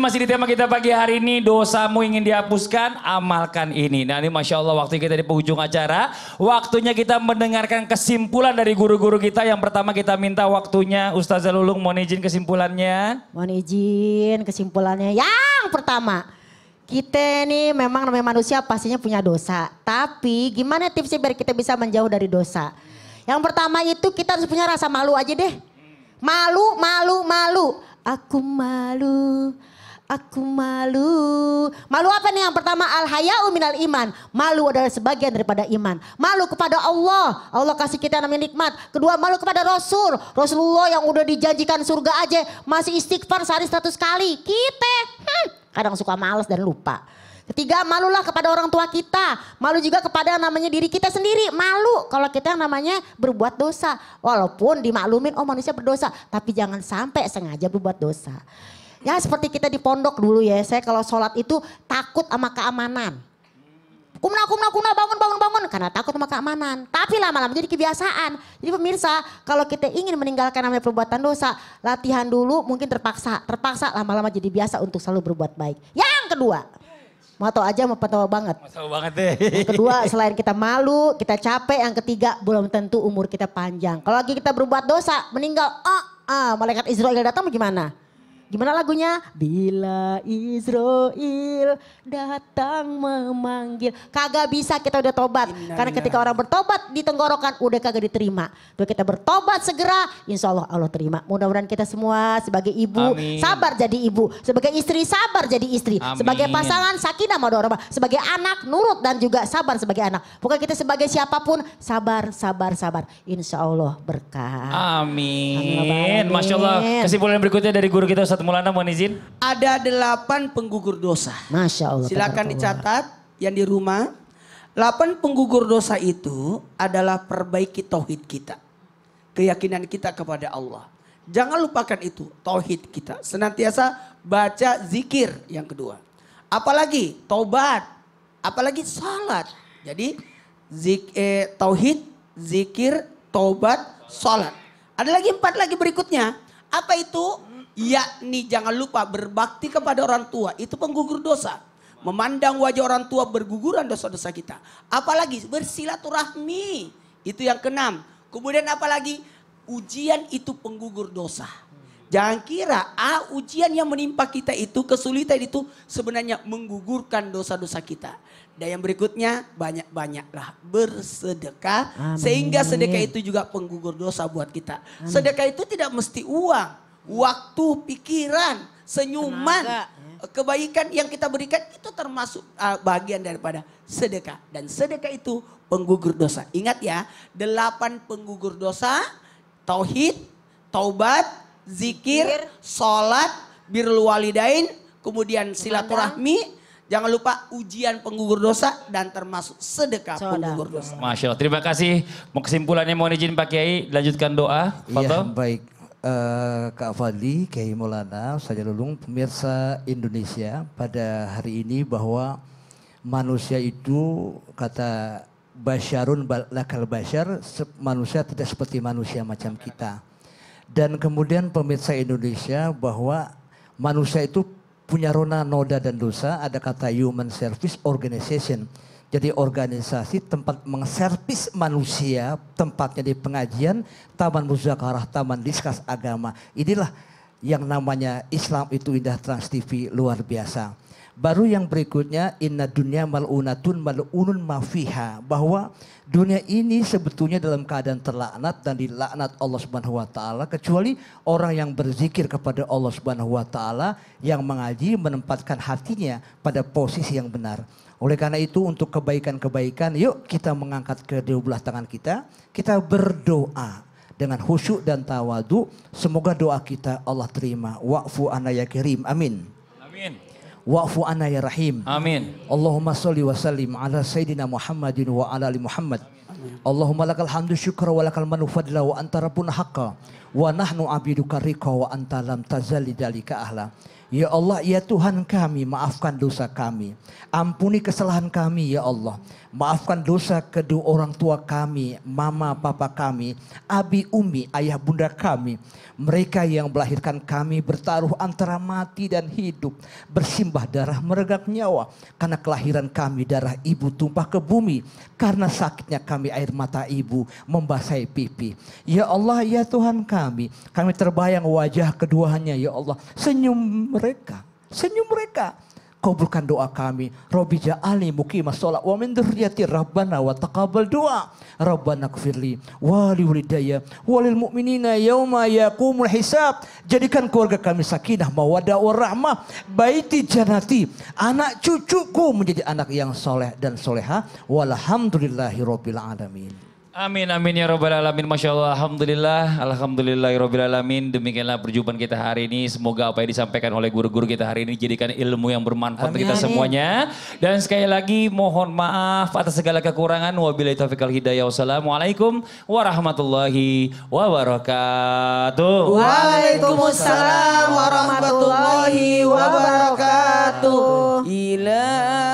masih di tema kita pagi hari ini dosamu ingin dihapuskan amalkan ini. Nah ini masya Allah waktu kita di penghujung acara waktunya kita mendengarkan kesimpulan dari guru-guru kita. Yang pertama kita minta waktunya Ustazah Lulung mohon izin kesimpulannya. Mohon izin kesimpulannya yang pertama kita ini memang namanya manusia pastinya punya dosa. Tapi gimana tipsnya biar kita bisa menjauh dari dosa? Yang pertama itu kita harus punya rasa malu aja deh. Malu, malu, malu. Aku malu Aku malu. Malu apa nih yang pertama? Al-haya'u minal iman. Malu adalah sebagian daripada iman. Malu kepada Allah. Allah kasih kita namanya nikmat. Kedua malu kepada Rasul. Rasulullah yang udah dijanjikan surga aja. Masih istighfar sehari 100 kali. Kita hmm, kadang suka males dan lupa. Ketiga, malulah kepada orang tua kita. Malu juga kepada yang namanya diri kita sendiri. Malu kalau kita yang namanya berbuat dosa. Walaupun dimaklumin, oh manusia berdosa. Tapi jangan sampai sengaja berbuat dosa. Ya seperti kita di pondok dulu ya, saya kalau sholat itu takut sama keamanan. Kumna, kumna, kumna, bangun, bangun, bangun. Karena takut sama keamanan. Tapi lama-lama jadi kebiasaan. Jadi pemirsa, kalau kita ingin meninggalkan namanya perbuatan dosa, latihan dulu mungkin terpaksa. Terpaksa lama-lama jadi biasa untuk selalu berbuat baik. Yang kedua, mau tau aja mau petawa banget. Mau banget deh. Yang kedua, selain kita malu, kita capek. Yang ketiga, belum tentu umur kita panjang. Kalau lagi kita berbuat dosa, meninggal, ah, ah malaikat Israel datang gimana? Gimana lagunya? Bila Israel datang memanggil. Kagak bisa kita udah tobat. Inna Karena ketika orang bertobat di tenggorokan udah kagak diterima. Tapi kita bertobat segera, insya Allah Allah terima. Mudah-mudahan kita semua sebagai ibu Amin. sabar jadi ibu. Sebagai istri sabar jadi istri. Amin. Sebagai pasangan sakinah mawaddah Sebagai anak nurut dan juga sabar sebagai anak. Bukan kita sebagai siapapun sabar, sabar, sabar. Insya Allah berkah. Amin. Amin. Masya Allah. Kesimpulan berikutnya dari guru kita Ustaz Ustadz Mulana mohon izin. Ada delapan penggugur dosa. Masya Allah. Silakan dicatat yang di rumah. Delapan penggugur dosa itu adalah perbaiki tauhid kita. Keyakinan kita kepada Allah. Jangan lupakan itu, tauhid kita. Senantiasa baca zikir yang kedua. Apalagi taubat, apalagi salat. Jadi zik, eh, tauhid, zikir, taubat, salat. Ada lagi empat lagi berikutnya. Apa itu? yakni jangan lupa berbakti kepada orang tua itu penggugur dosa. Memandang wajah orang tua berguguran dosa-dosa kita. Apalagi bersilaturahmi. Itu yang keenam. Kemudian apalagi ujian itu penggugur dosa. Jangan kira ah ujian yang menimpa kita itu kesulitan itu sebenarnya menggugurkan dosa-dosa kita. Dan yang berikutnya banyak-banyaklah bersedekah Amin. sehingga sedekah itu juga penggugur dosa buat kita. Amin. Sedekah itu tidak mesti uang waktu, pikiran, senyuman, Tenaga. Ya. kebaikan yang kita berikan itu termasuk uh, bagian daripada sedekah. Dan sedekah itu penggugur dosa. Ingat ya, delapan penggugur dosa, tauhid, taubat, zikir, Zikir. sholat, birul walidain, kemudian silaturahmi, Jangan lupa ujian penggugur dosa dan termasuk sedekah Soda. penggugur dosa. Masya Allah. Terima kasih. Mau kesimpulannya mohon izin Pak Kiai, lanjutkan doa. Iya, baik. Eh, Kak Fadli, Kiai Maulana, Ustaz Lulung, pemirsa Indonesia pada hari ini bahwa manusia itu kata Basyarun lakal basyar, manusia tidak seperti manusia macam kita. Dan kemudian pemirsa Indonesia bahwa manusia itu punya rona noda dan dosa, ada kata human service organization jadi organisasi tempat mengservis manusia, tempatnya di pengajian, taman muzakarah, taman diskus agama. Inilah yang namanya Islam itu Indah Trans TV luar biasa. Baru yang berikutnya inna dunya mal'unatun mal'unun mafiha bahwa dunia ini sebetulnya dalam keadaan terlaknat dan dilaknat Allah Subhanahu wa taala kecuali orang yang berzikir kepada Allah Subhanahu wa taala yang mengaji menempatkan hatinya pada posisi yang benar. Oleh karena itu untuk kebaikan-kebaikan yuk kita mengangkat kedua belah tangan kita. Kita berdoa dengan khusyuk dan tawadu. Semoga doa kita Allah terima. Wa'fu anaya kirim. Amin. Amin. Wa'fu anna ya rahim. Amin. Allahumma salli wa sallim ala Sayyidina Muhammadin wa ala ali Muhammad. Allahumma lakal hamdu syukra wa lakal manu fadla wa anta rabbuna haqqa. Wa nahnu abiduka riqa wa anta lam tazali dalika ahla. Ya Allah, ya Tuhan kami, maafkan dosa kami. Ampuni kesalahan kami, ya Allah. Maafkan dosa kedua orang tua kami, mama, papa kami, abi, umi, ayah, bunda kami. Mereka yang melahirkan kami bertaruh antara mati dan hidup. Bersimbah darah meregak nyawa. Karena kelahiran kami darah ibu tumpah ke bumi. Karena sakitnya kami air mata ibu membasahi pipi. Ya Allah, ya Tuhan kami. Kami terbayang wajah keduanya, ya Allah. Senyum mereka. Senyum mereka. Kabulkan doa kami. Robi ja'ali mukimah sholat. Wa min durriyati rabbana wa taqabal doa. Rabbana kfirli wali walidaya walil mu'minina yauma yakumul hisab. Jadikan keluarga kami sakinah mawadah warahmah. Baiti janati. Anak cucuku menjadi anak yang soleh dan soleha. Walhamdulillahi rabbil alamin. Amin amin ya robbal alamin. Masya Allah, alhamdulillah, alhamdulillah ya robbal alamin. Demikianlah perjumpaan kita hari ini. Semoga apa yang disampaikan oleh guru-guru kita hari ini jadikan ilmu yang bermanfaat untuk kita semuanya. Dan sekali lagi mohon maaf atas segala kekurangan. Wabillahi taufiq wal hidayah. Wassalamualaikum warahmatullahi wabarakatuh. Waalaikumsalam warahmatullahi wabarakatuh. Ilah.